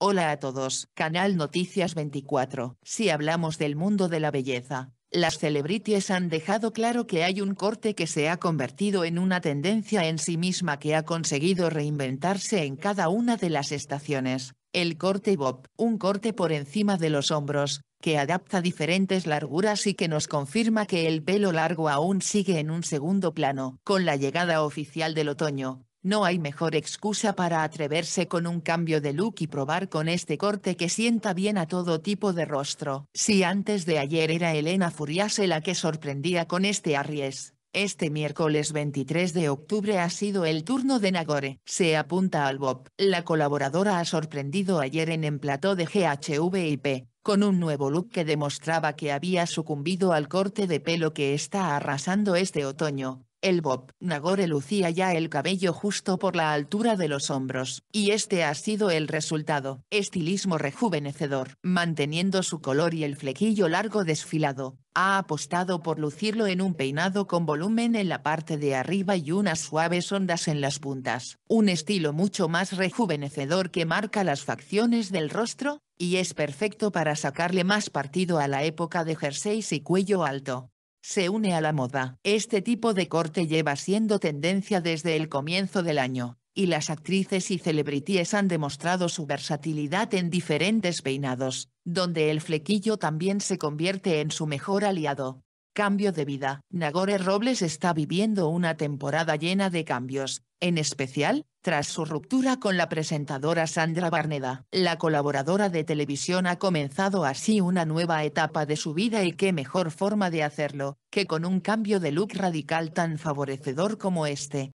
Hola a todos, Canal Noticias 24. Si hablamos del mundo de la belleza, las celebrities han dejado claro que hay un corte que se ha convertido en una tendencia en sí misma que ha conseguido reinventarse en cada una de las estaciones. El corte bob, un corte por encima de los hombros, que adapta diferentes larguras y que nos confirma que el pelo largo aún sigue en un segundo plano. Con la llegada oficial del otoño, no hay mejor excusa para atreverse con un cambio de look y probar con este corte que sienta bien a todo tipo de rostro. Si antes de ayer era Elena Furiase la que sorprendía con este arries, este miércoles 23 de octubre ha sido el turno de Nagore. Se apunta al Bob. La colaboradora ha sorprendido ayer en emplató de GHVIP, con un nuevo look que demostraba que había sucumbido al corte de pelo que está arrasando este otoño el Bob Nagore lucía ya el cabello justo por la altura de los hombros, y este ha sido el resultado. Estilismo rejuvenecedor, manteniendo su color y el flequillo largo desfilado, ha apostado por lucirlo en un peinado con volumen en la parte de arriba y unas suaves ondas en las puntas, un estilo mucho más rejuvenecedor que marca las facciones del rostro, y es perfecto para sacarle más partido a la época de jersey y cuello alto se une a la moda. Este tipo de corte lleva siendo tendencia desde el comienzo del año, y las actrices y celebrities han demostrado su versatilidad en diferentes peinados, donde el flequillo también se convierte en su mejor aliado. Cambio de vida. Nagore Robles está viviendo una temporada llena de cambios, en especial, tras su ruptura con la presentadora Sandra Barneda. La colaboradora de televisión ha comenzado así una nueva etapa de su vida y qué mejor forma de hacerlo, que con un cambio de look radical tan favorecedor como este.